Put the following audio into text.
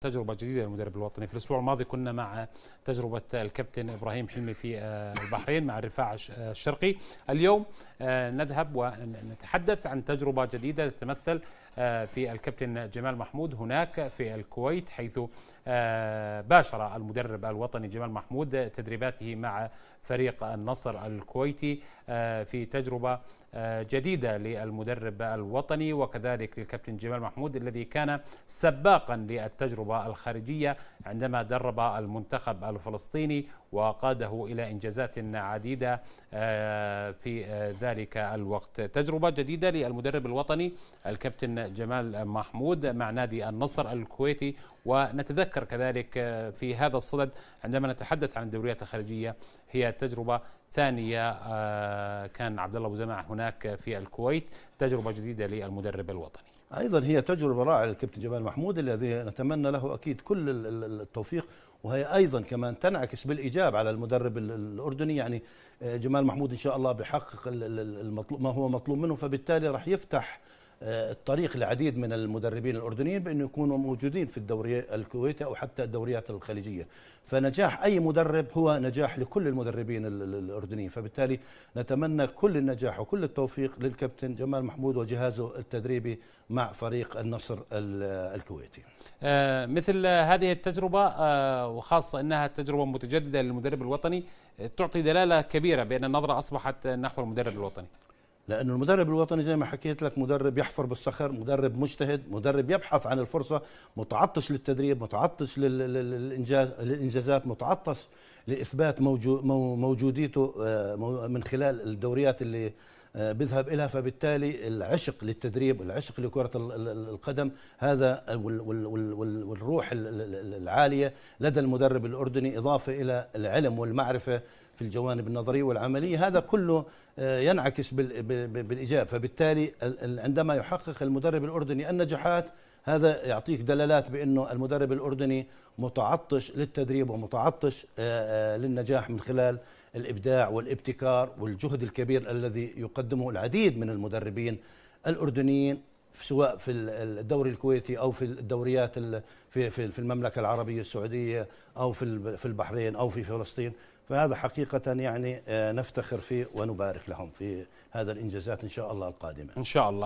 تجربة جديدة للمدرب الوطني في الأسبوع الماضي كنا مع تجربة الكابتن إبراهيم حلمي في آه، البحرين مع الرفاع آه، الشرقي اليوم آه، نذهب ونتحدث عن تجربة جديدة تتمثل في الكابتن جمال محمود هناك في الكويت حيث باشر المدرب الوطني جمال محمود تدريباته مع فريق النصر الكويتي في تجربة آه، جديدة للمدرب الوطني وكذلك للكابتن جمال محمود الذي كان سباقا للتجربة الخارجية عندما درب المنتخب الفلسطيني وقاده إلى إنجازات عديدة آه، في آه، ذلك الوقت تجربة جديدة للمدرب الوطني الكابتن جمال محمود مع نادي النصر الكويتي ونتذكر كذلك في هذا الصدد عندما نتحدث عن الدوريات الخارجية هي تجربة ثانية آه، كان عبد الله أبو زمع هناك في الكويت تجربة جديدة للمدرب الوطني أيضا هي تجربة رائعة للكابتن جمال محمود الذي نتمنى له أكيد كل التوفيق وهي أيضا كمان تنعكس بالإيجاب على المدرب الأردني يعني آه، جمال محمود إن شاء الله بيحقق المطلوب ما هو مطلوب منه فبالتالي راح يفتح آه، الطريق لعديد من المدربين الاردنيين بانه يكونوا موجودين في الدوري الكويتي او حتى الدوريات الخليجيه فنجاح اي مدرب هو نجاح لكل المدربين الاردنيين فبالتالي نتمنى كل النجاح وكل التوفيق للكابتن جمال محمود وجهازه التدريبي مع فريق النصر الكويتي آه، مثل هذه التجربه آه، وخاصه انها تجربه متجدده للمدرب الوطني تعطي دلاله كبيره بان النظره اصبحت نحو المدرب الوطني لأن المدرب الوطني زي ما حكيت لك مدرب يحفر بالصخر مدرب مجتهد مدرب يبحث عن الفرصة متعطش للتدريب متعطش للإنجاز للإنجازات متعطش لإثبات موجوديته آه، من خلال الدوريات اللي آه، بذهب إليها فبالتالي العشق للتدريب العشق لكرة القدم هذا والروح العالية لدى المدرب الأردني إضافة إلى العلم والمعرفة في الجوانب النظرية والعملية هذا كله آه، ينعكس بالإيجاب فبالتالي عندما يحقق المدرب الأردني النجاحات هذا يعطيك دلالات بأنه المدرب الأردني متعطش للتدريب ومتعطش آه، آه، للنجاح من خلال الإبداع والابتكار والجهد الكبير الذي يقدمه العديد من المدربين الأردنيين سواء في الدوري الكويتي او في الدوريات في في المملكه العربيه السعوديه او في في البحرين او في فلسطين فهذا حقيقة يعني آه، نفتخر فيه ونبارك لهم في هذا الإنجازات إن شاء الله القادمة إن شاء الله